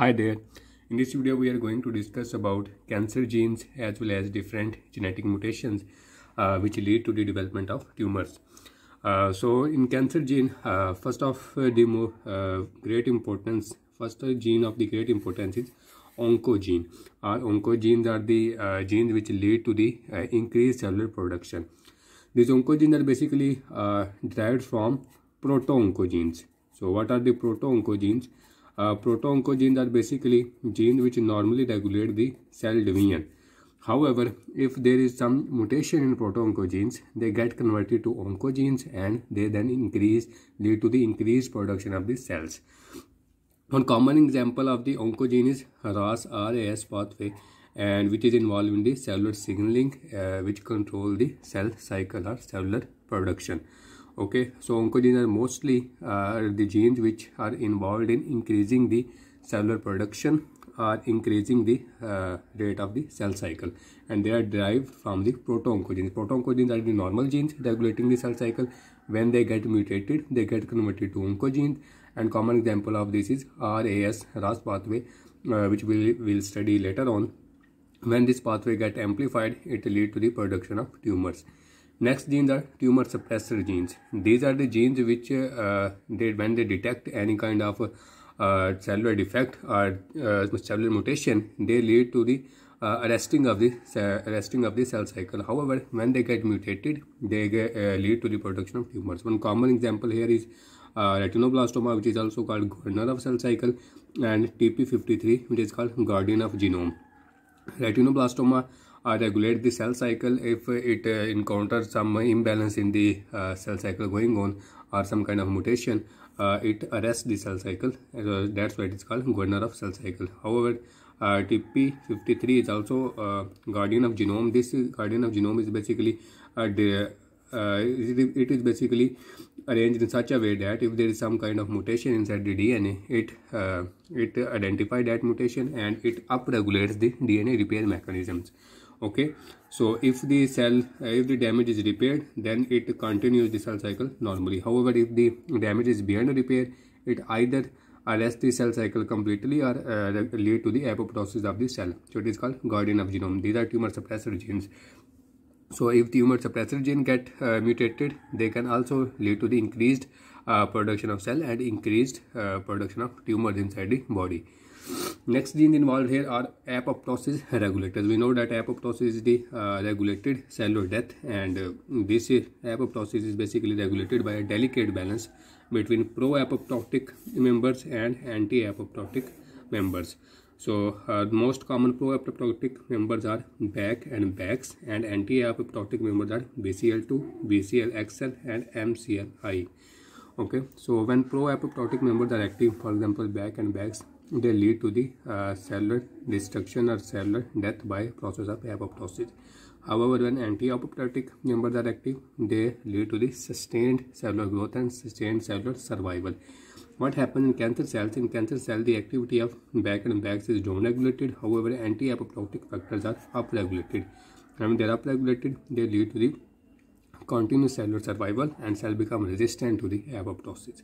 Hi there. In this video, we are going to discuss about cancer genes as well as different genetic mutations uh, which lead to the development of tumors. Uh, so in cancer gene, uh, first of uh, the more, uh, great importance, first gene of the great importance is oncogene. Our oncogenes are the uh, genes which lead to the increased cellular production. These oncogenes are basically derived from proto-oncogenes. So what are the proto-oncogenes? uh, proto-oncogenes are basically genes which normally regulate the cell division. However, if there is some mutation in proto-oncogenes, they get converted to oncogenes and they then increase, lead to the increased production of the cells. One common example of the oncogene is RAS, RAS pathway and which is involved in the cellular signaling uh, which control the cell cycle or cellular production okay so oncogenes are mostly uh, the genes which are involved in increasing the cellular production or increasing the uh, rate of the cell cycle and they are derived from the proto-oncogenes. Proto-oncogenes are the normal genes regulating the cell cycle. When they get mutated, they get converted to oncogenes and common example of this is RAS, RAS pathway uh, which we will we'll study later on. When this pathway gets amplified, it leads to the production of tumors. Next genes are tumor suppressor genes. These are the genes which, uh, they, when they detect any kind of uh, cellular defect or uh, cellular mutation, they lead to the uh, arresting of the uh, arresting of the cell cycle. However, when they get mutated, they get, uh, lead to the production of tumors. One common example here is retinoblastoma, which is also called guardian of cell cycle, and TP53, which is called guardian of genome. Retinoblastoma uh, regulate the cell cycle if it uh, encounters some imbalance in the uh, cell cycle going on or some kind of mutation it arrests the cell cycle that's why it is called governor of cell cycle however uh, TP53 is also uh, guardian of genome. This is, guardian of genome is basically uh, the, it is basically arranged in such a way that if there is some kind of mutation inside the DNA, it it identifies that mutation and it upregulates the DNA repair mechanisms okay so if the cell uh, if the damage is repaired then it continues the cell cycle normally however if the damage is beyond repair it either arrests the cell cycle completely or uh, lead to the apoptosis of the cell so it is called guardian of genome these are tumor suppressor genes so if the tumor suppressor gene get uh, mutated they can also lead to the increased uh, production of cell and increased uh, production of tumors inside the body Next genes involved here are apoptosis regulators. We know that apoptosis is the uh, regulated cellular death and uh, this apoptosis is basically regulated by a delicate balance between pro-apoptotic members and anti-apoptotic members. So uh, most common pro-apoptotic members are BAC and backs and anti-apoptotic members are BCL2, BCLXL and MCLI. Okay, so when pro-apoptotic members are active, for example, BAC and backs they lead to the uh, cellular destruction or cellular death by process of apoptosis. However, when anti-apoptotic members are active, they lead to the sustained cellular growth and sustained cellular survival. What happens in cancer cells? In cancer cells, the activity of back and backs is downregulated. However, anti-apoptotic factors are upregulated. And when they are upregulated, they lead to the continuous cellular survival and cell become resistant to the apoptosis.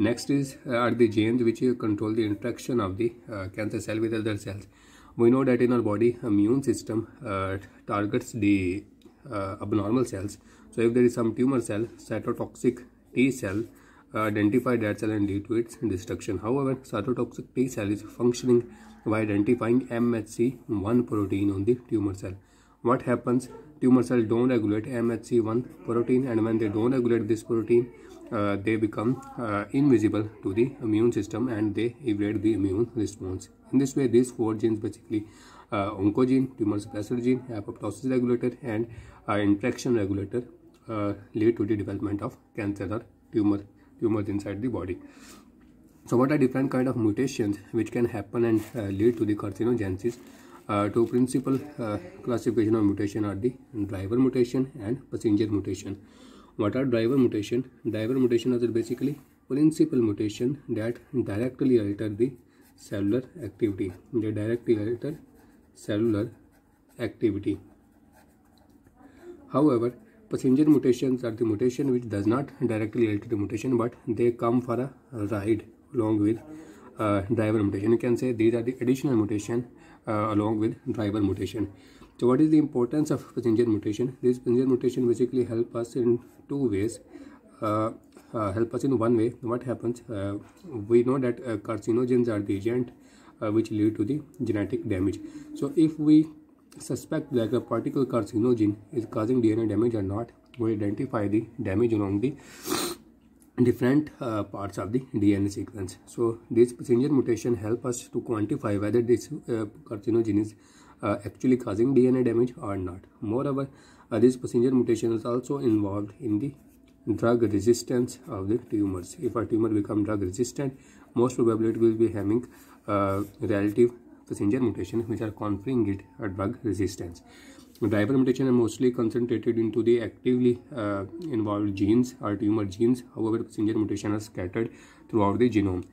Next is uh, are the genes which control the interaction of the uh, cancer cell with other cells. We know that in our body, immune system uh, targets the abnormal cells. So if there is some tumor cell, cytotoxic T cell identify that cell and lead to its destruction. However, cytotoxic T cell is functioning by identifying MHC1 protein on the tumor cell. What happens? Tumor cell don't regulate MHC1 protein and when they don't regulate this protein, uh, they become uh, invisible to the immune system and they evade the immune response. In this way, these four genes basically uh, oncogene, tumor suppressor gene, apoptosis regulator, and uh, interaction regulator uh, lead to the development of cancer or tumor tumors inside the body. So, what are different kind of mutations which can happen and uh, lead to the carcinogenesis? Uh, two principal classification of mutation are the driver mutation and passenger mutation. what are driver mutation driver mutation are basically principal mutation that directly alter the cellular activity they directly alter cellular activity however passenger mutations are the mutation which does not directly alter the mutation but they come for a ride along with uh, driver mutation you can say these are the additional mutation uh, along with driver mutation So what is the importance of passenger mutation? This passenger mutation basically help us in two ways. Uh, uh, help us in one way. What happens? Uh, we know that uh, carcinogens are the agent uh, which lead to the genetic damage. So if we suspect that a particular carcinogen is causing DNA damage or not, we identify the damage along the different uh, parts of the DNA sequence. So this passenger mutation help us to quantify whether this uh, carcinogen is uh, actually causing DNA damage or not. Moreover, uh, this passenger mutation is also involved in the drug resistance of the tumors. If a tumor becomes drug resistant, most probably it will be having uh, relative passenger mutation which are conferring it a drug resistance. Driver mutation are mostly concentrated into the actively uh, involved genes or tumor genes. However, passenger mutation are scattered throughout the genome.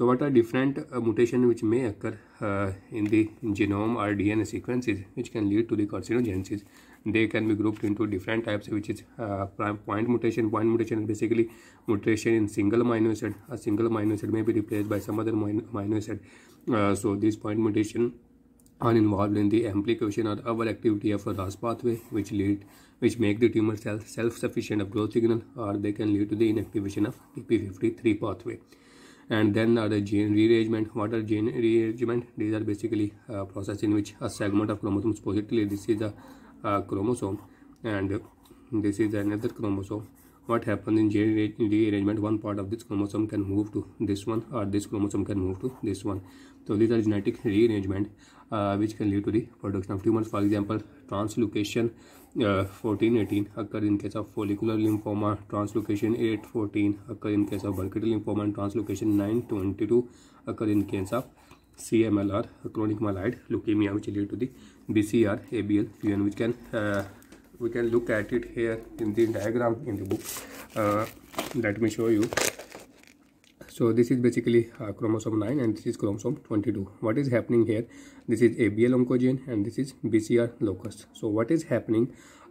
So what are different uh, mutations which may occur uh, in the genome or DNA sequences which can lead to the carcinogenesis? They can be grouped into different types which is uh, point mutation. Point mutation is basically mutation in single amino acid. A single amino acid may be replaced by some other amino acid. Uh, so this point mutation are involved in the amplification or overactivity of a RAS pathway which lead which make the tumor cells self-sufficient of growth signal or they can lead to the inactivation of TP53 pathway and then uh, the gene rearrangement what are gene rearrangement these are basically a uh, process in which a segment of chromosomes positively this is a, a uh, chromosome and this is another chromosome what happens in rearrangement one part of this chromosome can move to this one or this chromosome can move to this one so these are genetic rearrangement uh, which can lead to the production of tumors for example translocation uh, 14 18 occur in case of follicular lymphoma translocation 8 14 occur in case of Burkitt lymphoma and translocation 9 22 occur in case of CMLR chronic myeloid leukemia which lead to the BCR ABL fusion which can uh, we can look at it here in the diagram in the book uh, let me show you so this is basically uh, chromosome 9 and this is chromosome 22 what is happening here this is abl oncogene and this is bcr locus so what is happening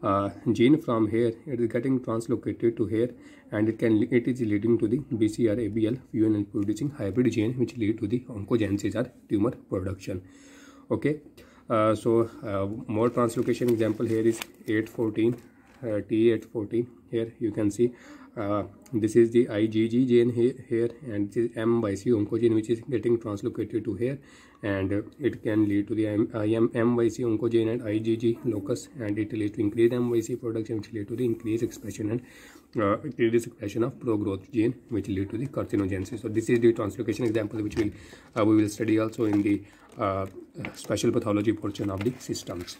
uh, gene from here it is getting translocated to here and it can it is leading to the bcr abl and producing hybrid gene which lead to the oncogenesis or tumor production okay uh, so uh, more translocation example here is 814 uh, T814 here you can see uh, this is the IgG gene here, here and this is M by C oncogene which is getting translocated to here and uh, it can lead to the M, IM, uh, M by C oncogene and IgG locus and it leads to increased M by C production which leads to the increased expression and uh, it is of pro-growth gene which lead to the carcinogenesis. So this is the translocation example which will uh, we will study also in the uh, special pathology portion of the systems.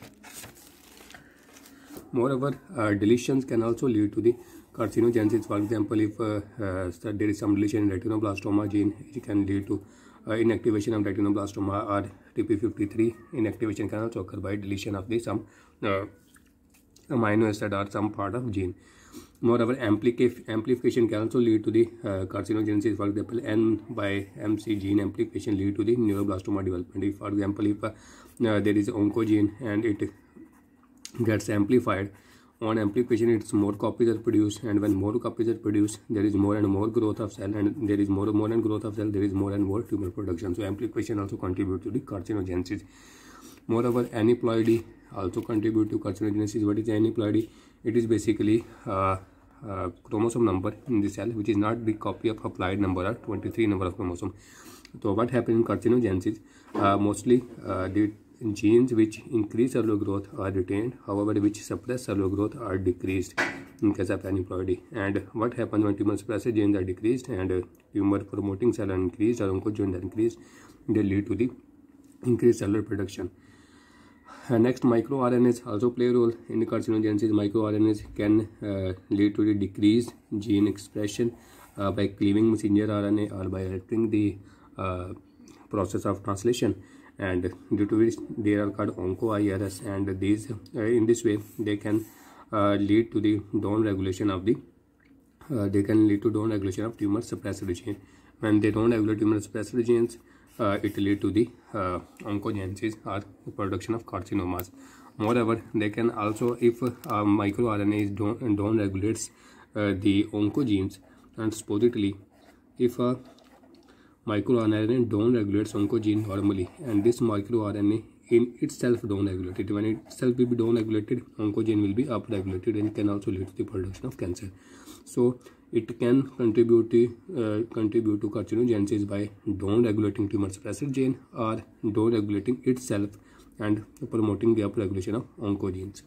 Moreover, uh, deletions can also lead to the carcinogenesis. For example, if uh, uh, there is some deletion in retinoblastoma gene, it can lead to inactivation of retinoblastoma or TP53. Inactivation can also occur by deletion of the some amino acid or some part of gene. Moreover, amplification can also lead to the uh, carcinogenesis. For example, N by MC gene amplification lead to the neuroblastoma development. If, for example, if uh, uh, there is oncogene and it gets amplified, on amplification, it's more copies are produced, and when more copies are produced, there is more and more growth of cell, and there is more and more and growth of cell, there is more and more tumor production. So amplification also contributes to the carcinogenesis. Moreover, aneuploidy also contribute to carcinogenesis what is aneuploidy it is basically uh, uh, chromosome number in the cell which is not the copy of haploid number or 23 number of chromosome so what happens in carcinogenesis uh, mostly the genes which increase cellular growth are retained however which suppress cellular growth are decreased in case of aneuploidy and what happens when tumor suppressor genes are decreased and uh, tumor promoting cell are increased or oncogenes are increased they lead to the increased cellular production next micro R N As also play role in carcinogenesis micro R N As can lead to the decrease gene expression by cleaving messenger R N A or by helping the process of translation and due to which there are called onco I R S and this in this way they can lead to the down regulation of the they can lead to down regulation of tumour suppressor gene and they don't regular tumour suppressor genes Uh, it lead to the uh, oncogenesis or production of carcinomas. Moreover, they can also, if uh, microRNA don't, don't regulates the oncogenes, and supposedly, if a microRNA don't regulates oncogene normally, and this microRNA in itself don't regulated. When itself will be down regulated, oncogene will be up regulated and can also lead to the production of cancer. So it can contribute to, uh, contribute to carcinogenesis by down regulating tumor suppressor gene or down regulating itself and promoting the upregulation of oncogenes.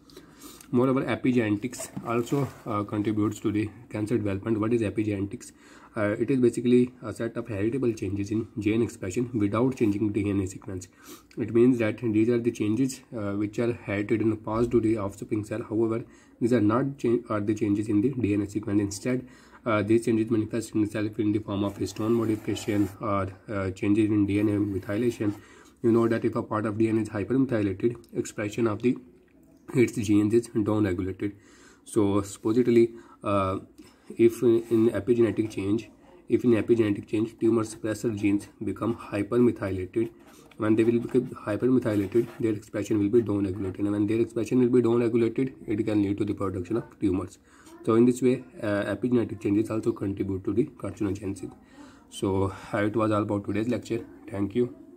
Moreover, epigenetics also uh, contributes to the cancer development. What is epigenetics? uh, it is basically a set of heritable changes in gene expression without changing DNA sequence. It means that these are the changes uh, which are herited and passed to the offspring cell. However, these are not are the changes in the DNA sequence. Instead, uh, these changes manifest itself in the form of histone modification or uh, changes in DNA methylation. You know that if a part of DNA is hypermethylated, expression of the its genes is down-regulated. So supposedly uh, if in epigenetic change if in epigenetic change tumor suppressor genes become hypermethylated when they will become hypermethylated their expression will be downregulated and when their expression will be downregulated it can lead to the production of tumors so in this way uh, epigenetic changes also contribute to the carcinogenesis so it was all about today's lecture thank you